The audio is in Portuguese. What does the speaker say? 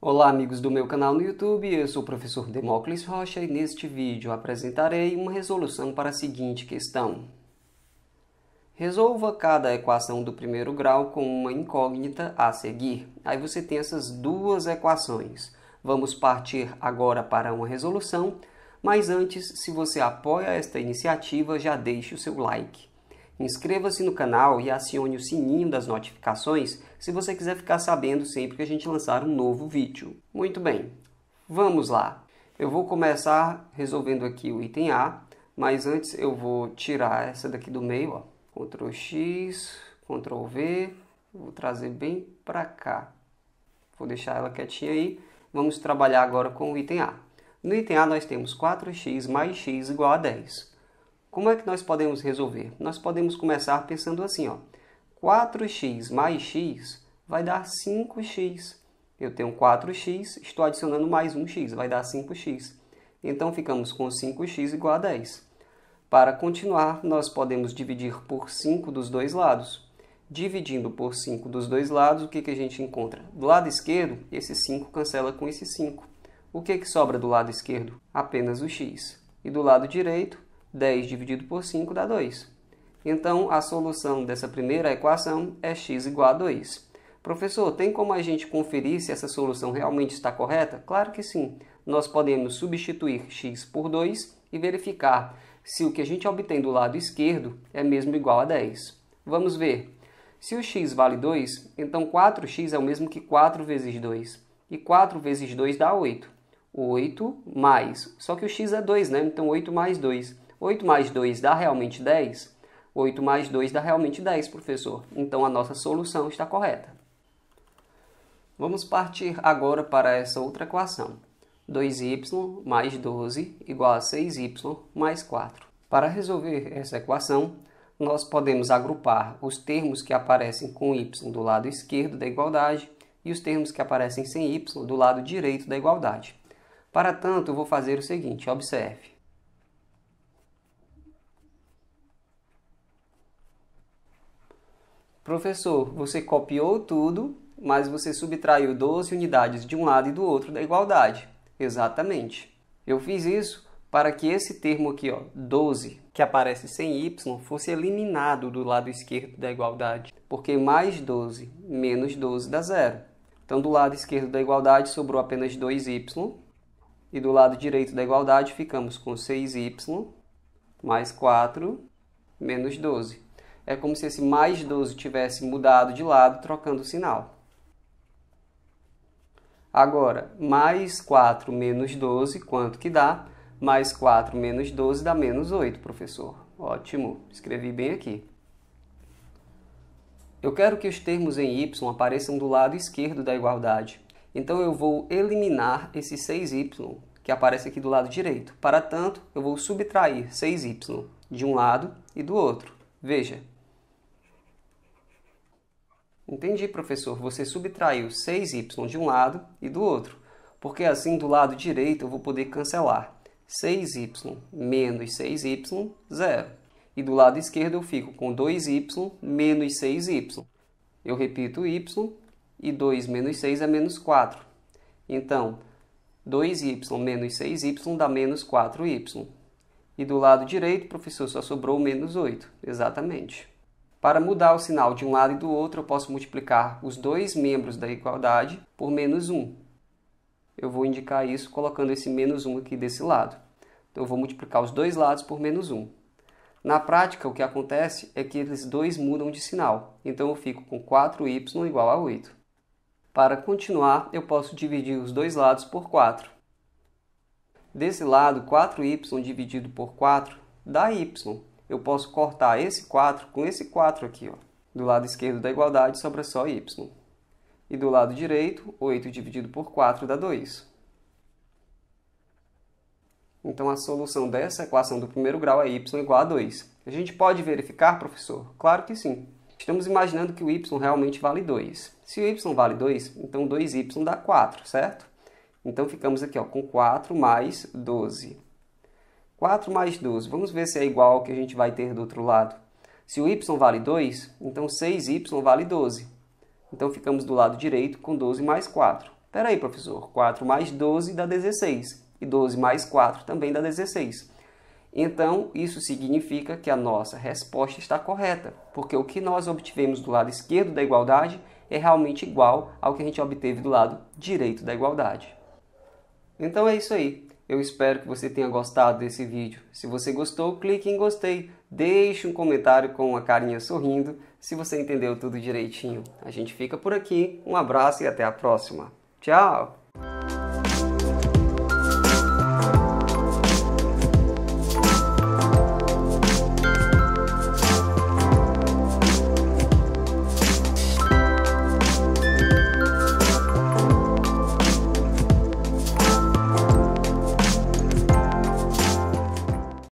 Olá amigos do meu canal no YouTube, eu sou o professor Demócles Rocha e neste vídeo apresentarei uma resolução para a seguinte questão. Resolva cada equação do primeiro grau com uma incógnita a seguir. Aí você tem essas duas equações. Vamos partir agora para uma resolução, mas antes, se você apoia esta iniciativa, já deixe o seu like. Inscreva-se no canal e acione o sininho das notificações se você quiser ficar sabendo sempre que a gente lançar um novo vídeo. Muito bem, vamos lá! Eu vou começar resolvendo aqui o item A, mas antes eu vou tirar essa daqui do meio, ó. Ctrl X, Ctrl V, vou trazer bem para cá. Vou deixar ela quietinha aí. Vamos trabalhar agora com o item A. No item A nós temos 4x mais x igual a 10. Como é que nós podemos resolver? Nós podemos começar pensando assim, ó. 4x mais x vai dar 5x. Eu tenho 4x, estou adicionando mais 1x, vai dar 5x. Então, ficamos com 5x igual a 10. Para continuar, nós podemos dividir por 5 dos dois lados. Dividindo por 5 dos dois lados, o que, que a gente encontra? Do lado esquerdo, esse 5 cancela com esse 5. O que, que sobra do lado esquerdo? Apenas o x. E do lado direito, 10 dividido por 5 dá 2. Então, a solução dessa primeira equação é x igual a 2. Professor, tem como a gente conferir se essa solução realmente está correta? Claro que sim. Nós podemos substituir x por 2 e verificar se o que a gente obtém do lado esquerdo é mesmo igual a 10. Vamos ver. Se o x vale 2, então 4x é o mesmo que 4 vezes 2. E 4 vezes 2 dá 8. 8 mais. Só que o x é 2, né? Então 8 mais 2. 8 mais 2 dá realmente 10? 8 mais 2 dá realmente 10, professor. Então a nossa solução está correta. Vamos partir agora para essa outra equação. 2y mais 12 igual a 6y mais 4. Para resolver essa equação, nós podemos agrupar os termos que aparecem com y do lado esquerdo da igualdade e os termos que aparecem sem y do lado direito da igualdade. Para tanto, eu vou fazer o seguinte, observe. Professor, você copiou tudo, mas você subtraiu 12 unidades de um lado e do outro da igualdade. Exatamente. Eu fiz isso para que esse termo aqui, ó, 12, que aparece sem y, fosse eliminado do lado esquerdo da igualdade, porque mais 12 menos 12 dá zero. Então, do lado esquerdo da igualdade sobrou apenas 2y, e do lado direito da igualdade ficamos com 6y mais 4 menos 12 é como se esse mais 12 tivesse mudado de lado, trocando o sinal. Agora, mais 4 menos 12, quanto que dá? Mais 4 menos 12 dá menos 8, professor. Ótimo, escrevi bem aqui. Eu quero que os termos em y apareçam do lado esquerdo da igualdade. Então eu vou eliminar esse 6y, que aparece aqui do lado direito. Para tanto, eu vou subtrair 6y de um lado e do outro. Veja, Entendi, professor. Você subtraiu 6y de um lado e do outro, porque assim do lado direito eu vou poder cancelar 6y menos 6y, zero. E do lado esquerdo eu fico com 2y menos 6y. Eu repito y e 2 menos 6 é menos 4. Então, 2y menos 6y dá menos 4y. E do lado direito, professor, só sobrou menos 8. Exatamente. Para mudar o sinal de um lado e do outro, eu posso multiplicar os dois membros da igualdade por menos 1. Eu vou indicar isso colocando esse menos 1 aqui desse lado. Então, eu vou multiplicar os dois lados por menos 1. Na prática, o que acontece é que eles dois mudam de sinal. Então, eu fico com 4y igual a 8. Para continuar, eu posso dividir os dois lados por 4. Desse lado, 4y dividido por 4 dá y, eu posso cortar esse 4 com esse 4 aqui. Ó. Do lado esquerdo da igualdade sobra só y. E do lado direito, 8 dividido por 4 dá 2. Então, a solução dessa equação do primeiro grau é y igual a 2. A gente pode verificar, professor? Claro que sim. Estamos imaginando que o y realmente vale 2. Se o y vale 2, então 2y dá 4, certo? Então, ficamos aqui ó, com 4 mais 12. 4 mais 12, vamos ver se é igual ao que a gente vai ter do outro lado. Se o y vale 2, então 6y vale 12. Então ficamos do lado direito com 12 mais 4. Espera aí, professor, 4 mais 12 dá 16, e 12 mais 4 também dá 16. Então, isso significa que a nossa resposta está correta, porque o que nós obtivemos do lado esquerdo da igualdade é realmente igual ao que a gente obteve do lado direito da igualdade. Então é isso aí. Eu espero que você tenha gostado desse vídeo. Se você gostou, clique em gostei, deixe um comentário com uma carinha sorrindo, se você entendeu tudo direitinho. A gente fica por aqui, um abraço e até a próxima. Tchau!